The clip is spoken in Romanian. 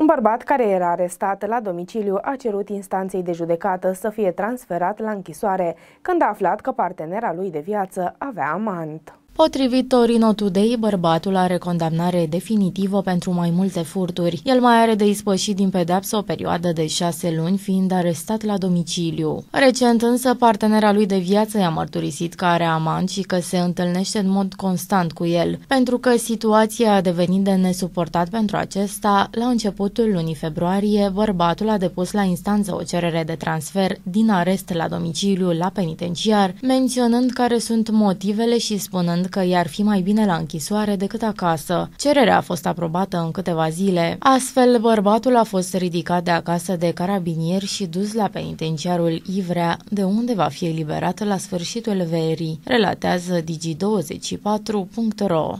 Un bărbat care era arestat la domiciliu a cerut instanței de judecată să fie transferat la închisoare când a aflat că partenera lui de viață avea amant. Potrivit Torino Today, bărbatul are condamnare definitivă pentru mai multe furturi. El mai are de ispășit din pedapsă o perioadă de șase luni, fiind arestat la domiciliu. Recent însă, partenera lui de viață i-a mărturisit că are amant și că se întâlnește în mod constant cu el, pentru că situația a devenit de nesuportat pentru acesta. La începutul lunii februarie, bărbatul a depus la instanță o cerere de transfer din arest la domiciliu la penitenciar, menționând care sunt motivele și spunând că i-ar fi mai bine la închisoare decât acasă. Cererea a fost aprobată în câteva zile. Astfel, bărbatul a fost ridicat de acasă de carabinieri și dus la penitenciarul Ivrea, de unde va fi eliberat la sfârșitul verii, relatează digi24.ro.